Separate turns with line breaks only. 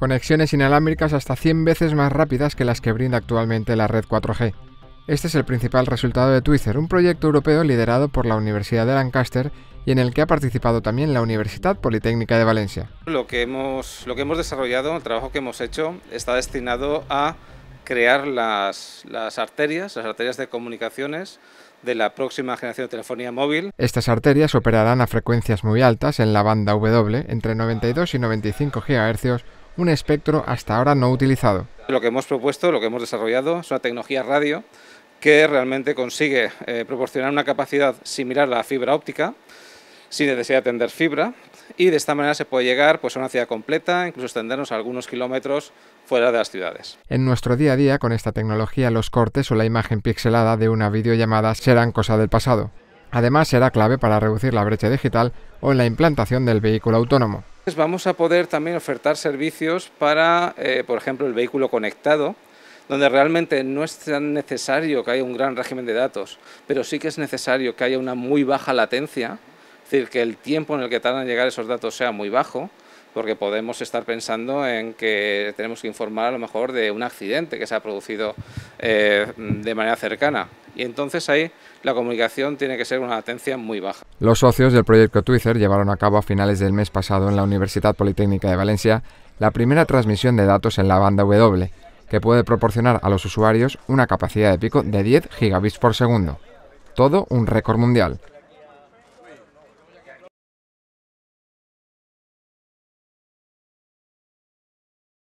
conexiones inalámbricas hasta 100 veces más rápidas que las que brinda actualmente la red 4G. Este es el principal resultado de Twitter, un proyecto europeo liderado por la Universidad de Lancaster y en el que ha participado también la Universidad Politécnica de Valencia.
Lo que hemos, lo que hemos desarrollado, el trabajo que hemos hecho, está destinado a crear las, las arterias, las arterias de comunicaciones de la próxima generación de telefonía móvil.
Estas arterias operarán a frecuencias muy altas en la banda W, entre 92 y 95 GHz un espectro hasta ahora no utilizado.
Lo que hemos propuesto, lo que hemos desarrollado, es una tecnología radio que realmente consigue eh, proporcionar una capacidad similar a la fibra óptica, sin necesidad de tender fibra, y de esta manera se puede llegar pues, a una ciudad completa, incluso extendernos a algunos kilómetros fuera de las ciudades.
En nuestro día a día, con esta tecnología, los cortes o la imagen pixelada de una videollamada serán cosa del pasado. Además, será clave para reducir la brecha digital o en la implantación del vehículo autónomo
vamos a poder también ofertar servicios para, eh, por ejemplo, el vehículo conectado, donde realmente no es tan necesario que haya un gran régimen de datos, pero sí que es necesario que haya una muy baja latencia, es decir, que el tiempo en el que tardan en llegar esos datos sea muy bajo, porque podemos estar pensando en que tenemos que informar a lo mejor de un accidente que se ha producido eh, de manera cercana y entonces ahí la comunicación tiene que ser una latencia muy baja.
Los socios del proyecto Twitter llevaron a cabo a finales del mes pasado en la Universidad Politécnica de Valencia la primera transmisión de datos en la banda W, que puede proporcionar a los usuarios una capacidad de pico de 10 gigabits por segundo. Todo un récord mundial.